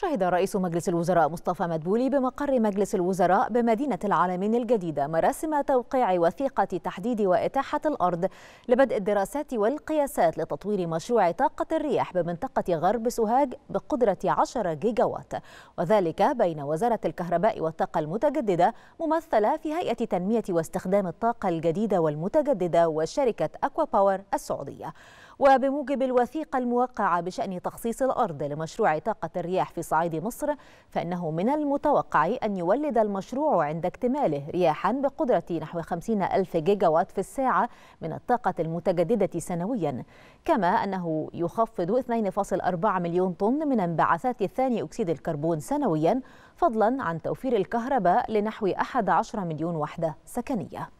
شهد رئيس مجلس الوزراء مصطفى مدبولي بمقر مجلس الوزراء بمدينة العالمين الجديدة مراسم توقيع وثيقة تحديد وإتاحة الأرض لبدء الدراسات والقياسات لتطوير مشروع طاقة الرياح بمنطقة غرب سوهاج بقدرة 10 جيجاوات وذلك بين وزارة الكهرباء والطاقة المتجددة ممثلة في هيئة تنمية واستخدام الطاقة الجديدة والمتجددة وشركة أكوا باور السعودية وبموجب الوثيقة الموقعة بشأن تخصيص الأرض لمشروع طاقة الرياح في صعيد مصر فإنه من المتوقع أن يولد المشروع عند اكتماله رياحا بقدرة نحو 50 ألف جيجا وات في الساعة من الطاقة المتجددة سنويا كما أنه يخفض 2.4 مليون طن من انبعاثات ثاني أكسيد الكربون سنويا فضلا عن توفير الكهرباء لنحو 11 مليون وحدة سكنية